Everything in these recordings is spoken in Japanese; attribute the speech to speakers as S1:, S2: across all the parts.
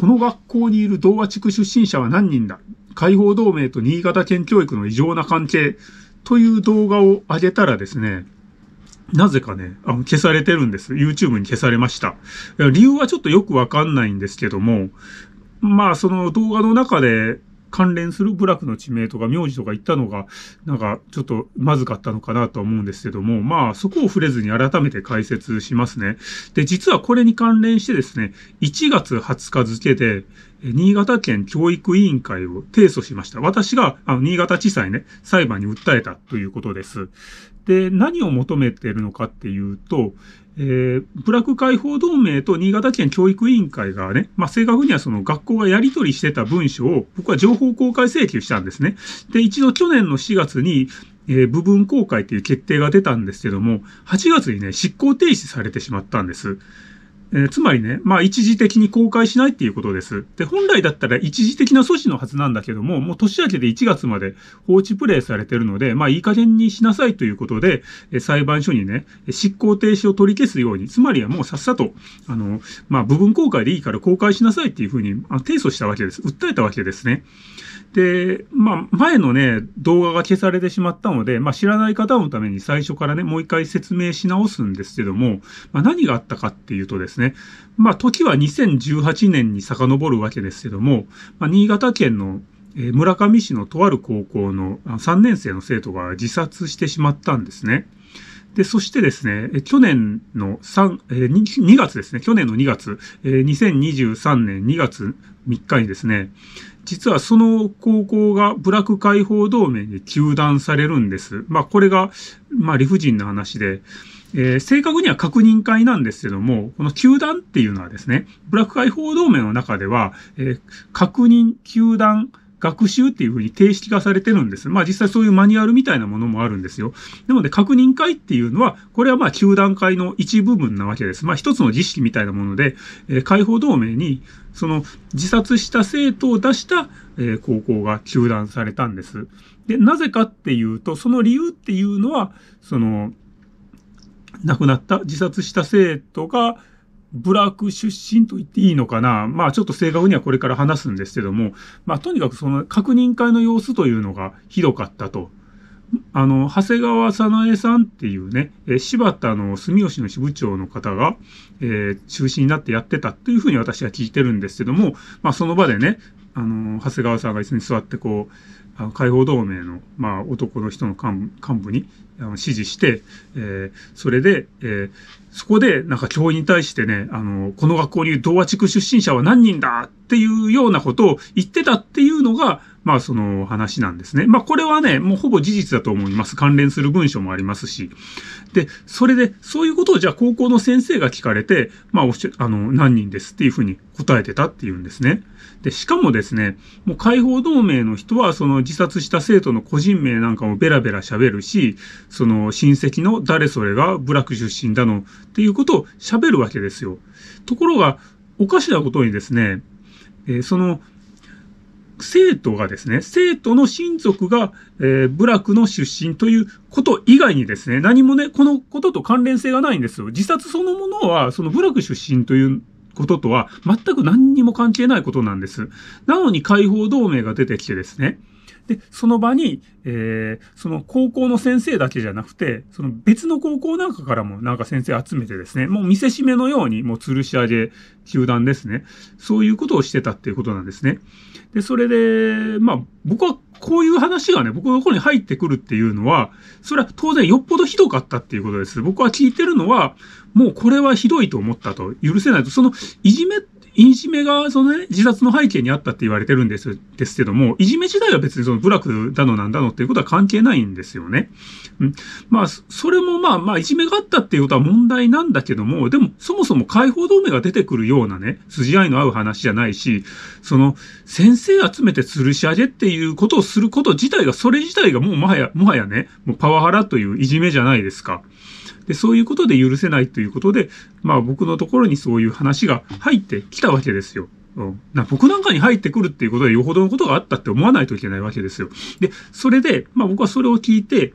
S1: この学校にいる童話地区出身者は何人だ解放同盟と新潟県教育の異常な関係という動画を上げたらですね、なぜかね、あの消されてるんです。YouTube に消されました。理由はちょっとよくわかんないんですけども、まあその動画の中で関連する部落の地名とか名字とか言ったのが、なんかちょっとまずかったのかなと思うんですけども、まあそこを触れずに改めて解説しますね。で、実はこれに関連してですね、1月20日付で、新潟県教育委員会を提訴しました。私が、あの、新潟地裁ね、裁判に訴えたということです。で、何を求めてるのかっていうと、えー、ブラック解放同盟と新潟県教育委員会がね、まあ、正確にはその学校がやり取りしてた文書を、僕は情報公開請求したんですね。で、一度去年の4月に、えー、部分公開という決定が出たんですけども、8月にね、執行停止されてしまったんです。えー、つまりね、まあ一時的に公開しないっていうことです。で、本来だったら一時的な措置のはずなんだけども、もう年明けで1月まで放置プレイされてるので、まあいい加減にしなさいということで、え裁判所にね、執行停止を取り消すように、つまりはもうさっさと、あの、まあ部分公開でいいから公開しなさいっていうふうに、あ提訴したわけです。訴えたわけですね。で、まあ前のね、動画が消されてしまったので、まあ知らない方のために最初からね、もう一回説明し直すんですけども、まあ何があったかっていうとですね、ね。まあ、時は2018年に遡るわけですけども、まあ、新潟県の村上市のとある高校の3年生の生徒が自殺してしまったんですね。で、そしてですね、去年の3、2月ですね、去年の2月、2023年2月3日にですね、実はその高校がブラック解放同盟に休断されるんです。まあ、これが、まあ、理不尽な話で、えー、正確には確認会なんですけども、この球団っていうのはですね、ブラック解放同盟の中では、えー、確認、球団、学習っていうふうに定式化されてるんです。まあ実際そういうマニュアルみたいなものもあるんですよ。なので確認会っていうのは、これはまあ9段階の一部分なわけです。まあ一つの儀式みたいなもので、えー、解放同盟に、その自殺した生徒を出した、えー、高校が中断されたんです。で、なぜかっていうと、その理由っていうのは、その、亡くなった自殺した生徒が、部落出身と言っていいのかな、まあ、ちょっと正確にはこれから話すんですけども、まあ、とにかくその確認会の様子というのがひどかったと。あの、長谷川早苗さんっていうね、え柴田の住吉の支部長の方が、えー、中心になってやってたっていうふうに私は聞いてるんですけども、まあ、その場でね、あの、長谷川さんが椅子に座ってこう、解放同盟の、まあ、男の人の幹部に指示して、えー、それで、えー、そこでなんか教員に対してね、あの、この学校に童話地区出身者は何人だっていうようなことを言ってたっていうのが、まあその話なんですね。まあこれはね、もうほぼ事実だと思います。関連する文書もありますし。で、それで、そういうことをじゃあ高校の先生が聞かれて、まあおしあの、何人ですっていうふうに答えてたっていうんですね。で、しかもですね、もう解放同盟の人はその自殺した生徒の個人名なんかもベラベラ喋るし、その親戚の誰それが部落出身だのっていうことを喋るわけですよ。ところが、おかしなことにですね、えー、その、生徒がですね、生徒の親族が、えー、部落の出身ということ以外にですね、何もね、このことと関連性がないんですよ。自殺そのものは、その部落出身ということとは、全く何にも関係ないことなんです。なのに解放同盟が出てきてですね、で、その場に、えー、その高校の先生だけじゃなくて、その別の高校なんかからもなんか先生集めてですね、もう見せしめのようにもう吊るし上げ、球団ですね。そういうことをしてたっていうことなんですね。で、それで、まあ僕はこういう話がね、僕の頃に入ってくるっていうのは、それは当然よっぽどひどかったっていうことです。僕は聞いてるのは、もうこれはひどいと思ったと、許せないと、そのいじめっていじめが、そのね、自殺の背景にあったって言われてるんです、ですけども、いじめ自体は別にその部落だのなんだのっていうことは関係ないんですよね。うん。まあ、それもまあまあ、いじめがあったっていうことは問題なんだけども、でも、そもそも解放同盟が出てくるようなね、筋合いの合う話じゃないし、その、先生集めて吊るし上げっていうことをすること自体が、それ自体がもうもはや、もはやね、もうパワハラといういじめじゃないですか。で、そういうことで許せないということで、まあ僕のところにそういう話が入ってきたわけですよ。うん、な僕なんかに入ってくるっていうことでよほどのことがあったって思わないといけないわけですよ。で、それで、まあ僕はそれを聞いて、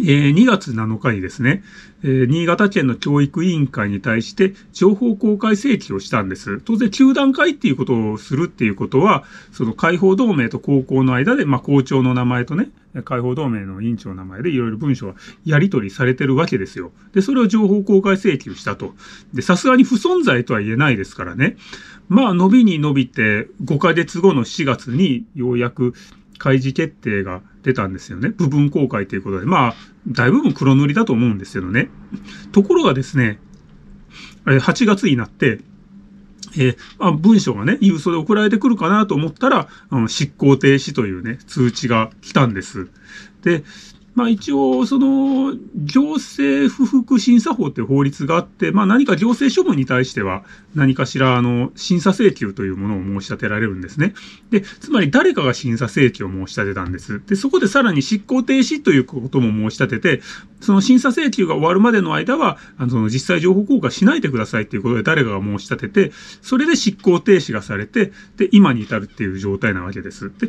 S1: えー、2月7日にですね、えー、新潟県の教育委員会に対して情報公開請求をしたんです。当然、9段会っていうことをするっていうことは、その解放同盟と高校の間で、まあ、校長の名前とね、解放同盟の委員長の名前でいろいろ文書がやり取りされてるわけですよ。で、それを情報公開請求したと。で、さすがに不存在とは言えないですからね。まあ、伸びに伸びて、5ヶ月後の4月にようやく開示決定が出たんですよね。部分公開ということで。まあ、大部分黒塗りだと思うんですけどね。ところがですね、8月になって、えー、あ文書がね、郵送で送られてくるかなと思ったら、あの執行停止というね、通知が来たんです。で、まあ、一応、その、行政不服審査法ていう法律があって、まあ、何か行政処分に対しては、何かしら、あの、審査請求というものを申し立てられるんですね。で、つまり誰かが審査請求を申し立てたんです。で、そこでさらに執行停止ということも申し立てて、その審査請求が終わるまでの間は、あの、その実際情報公開しないでくださいということで誰かが申し立てて、それで執行停止がされて、で、今に至るっていう状態なわけです。で、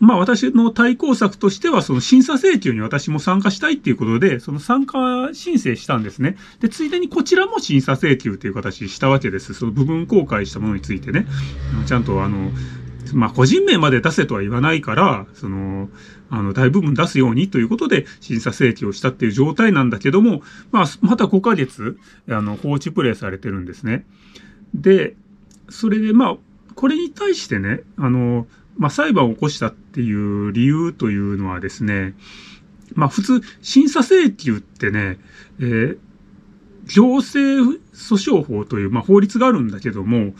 S1: まあ私の対抗策としては、その審査請求に私も参加したいっていうことで、その参加申請したんですね。で、ついでにこちらも審査請求という形したわけです。その部分公開したものについてね。ちゃんとあの、まあ個人名まで出せとは言わないから、その、あの、大部分出すようにということで審査請求をしたっていう状態なんだけども、まあ、また5ヶ月、あの、放置プレイされてるんですね。で、それでまあ、これに対してね、あの、まあ、裁判を起こしたっていう理由というのはですね、まあ、普通、審査請求ってね、えー、行政訴訟法という、まあ、法律があるんだけども、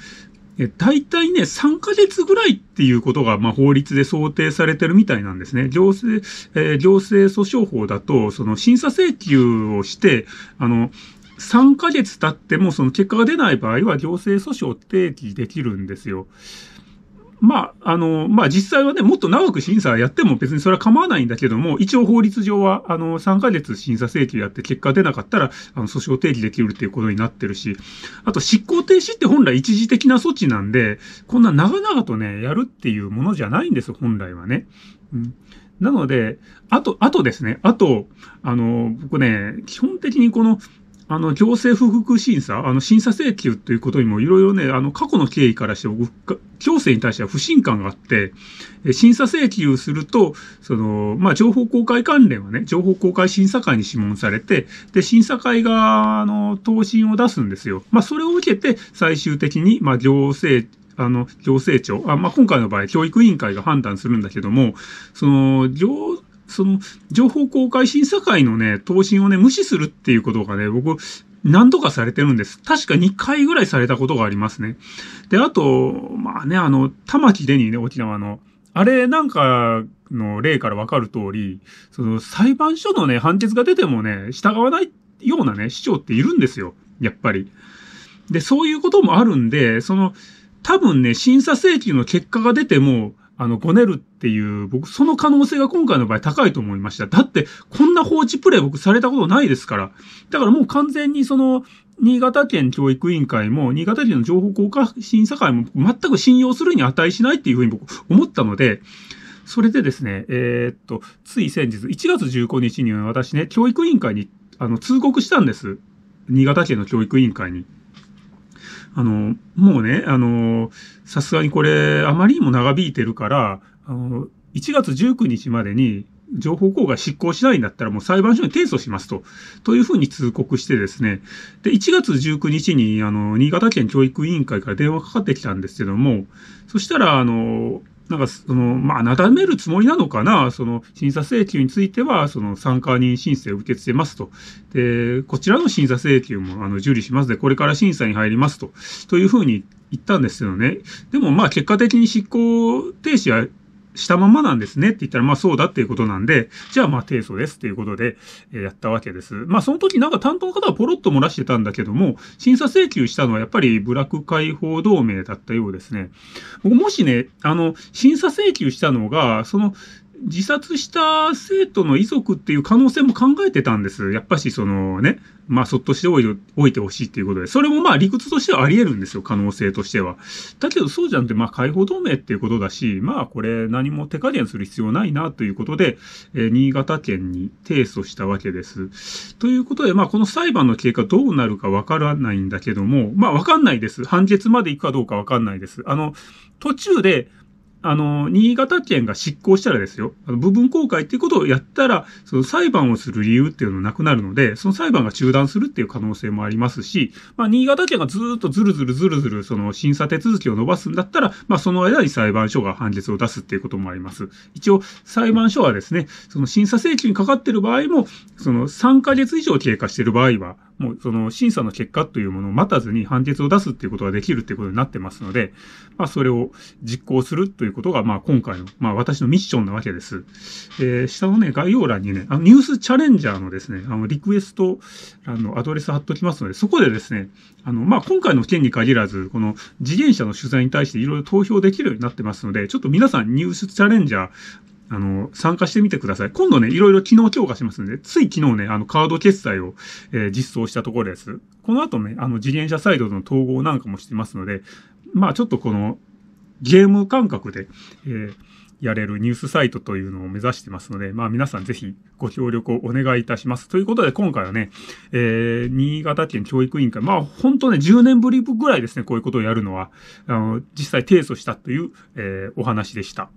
S1: え大体ね、3ヶ月ぐらいっていうことが、まあ、法律で想定されてるみたいなんですね。行政、えー、行政訴訟法だと、その審査請求をして、あの、3ヶ月経ってもその結果が出ない場合は行政訴訟を提起できるんですよ。まあ、あの、まあ実際はね、もっと長く審査やっても別にそれは構わないんだけども、一応法律上は、あの、3ヶ月審査請求やって結果出なかったら、あの、訴訟提起できるっていうことになってるし、あと執行停止って本来一時的な措置なんで、こんな長々とね、やるっていうものじゃないんです本来はね。うんなので、あと、あとですね、あと、あの、僕ね、基本的にこの、あの、行政不服審査、あの、審査請求ということにもいろいろね、あの、過去の経緯からして、行政に対しては不信感があって、審査請求すると、その、まあ、情報公開関連はね、情報公開審査会に諮問されて、で、審査会が、あの、答申を出すんですよ。まあ、それを受けて、最終的に、まあ、行政、あの、行政庁、あまあ、今回の場合、教育委員会が判断するんだけども、その、行、その、情報公開審査会のね、答申をね、無視するっていうことがね、僕、何度かされてるんです。確か2回ぐらいされたことがありますね。で、あと、まあね、あの、玉城デニーね、沖縄の。あれなんかの例からわかる通り、その裁判所のね、判決が出てもね、従わないようなね、市長っているんですよ。やっぱり。で、そういうこともあるんで、その、多分ね、審査請求の結果が出ても、あの、こねるっていう、僕、その可能性が今回の場合高いと思いました。だって、こんな放置プレイ僕されたことないですから。だからもう完全にその、新潟県教育委員会も、新潟県の情報公開審査会も、全く信用するに値しないっていうふうに僕、思ったので、それでですね、えー、っと、つい先日、1月15日に私ね、教育委員会に、あの、通告したんです。新潟県の教育委員会に。あの、もうね、あの、さすがにこれ、あまりにも長引いてるから、あの、1月19日までに、情報公開執行しないんだったらもう裁判所に提訴しますと。というふうに通告してですね。で、1月19日に、あの、新潟県教育委員会から電話かかってきたんですけども、そしたら、あの、なんか、その、まあ、なだめるつもりなのかな、その、審査請求については、その、参加人申請を受け付けますと。で、こちらの審査請求も、あの、受理しますで、これから審査に入りますと。というふうに言ったんですよね。でも、まあ、結果的に執行停止はしたままなんですねって言ったら、まあそうだっていうことなんで、じゃあまあ提訴ですっていうことで、えやったわけです。まあその時なんか担当の方はポロッと漏らしてたんだけども、審査請求したのはやっぱりブラック解放同盟だったようですね。僕もしね、あの、審査請求したのが、その自殺した生徒の遺族っていう可能性も考えてたんです。やっぱしそのね、まあそっとしておいてほしいっていうことで、それもまあ理屈としてはあり得るんですよ、可能性としては。だけどそうじゃんって、まあ解放同盟っていうことだし、まあこれ何も手加減する必要ないなということで、えー、新潟県に提訴したわけです。ということで、まあこの裁判の経過どうなるかわからないんだけども、まあわかんないです。判決まで行くかどうかわかんないです。あの、途中で、あの、新潟県が執行したらですよ、あの部分公開っていうことをやったら、その裁判をする理由っていうのなくなるので、その裁判が中断するっていう可能性もありますし、まあ、新潟県がずっとずるずるずるずる、その審査手続きを伸ばすんだったら、まあ、その間に裁判所が判決を出すっていうこともあります。一応、裁判所はですね、その審査請求にかかってる場合も、その3ヶ月以上経過してる場合は、もうその審査の結果というものを待たずに判決を出すっていうことができるっていうことになってますので、まあ、それを実行するということが、まあ、今回の、まあ、私のミッションなわけです。えー、下のね、概要欄にね、あのニュースチャレンジャーのですね、あの、リクエスト、あの、アドレス貼っときますので、そこでですね、あの、まあ、今回の件に限らず、この次元車の取材に対していろいろ投票できるようになってますので、ちょっと皆さんニュースチャレンジャー、あの、参加してみてください。今度ね、いろいろ機能強化しますんで、つい昨日ね、あの、カード決済を、えー、実装したところです。この後ね、あの、自転車サイドの統合なんかもしてますので、まあ、ちょっとこの、ゲーム感覚で、えー、やれるニュースサイトというのを目指してますので、まあ皆さんぜひご協力をお願いいたします。ということで今回はね、えー、新潟県教育委員会、まあ本当ね、10年ぶりぐらいですね、こういうことをやるのは、あの、実際提訴したという、えー、お話でした。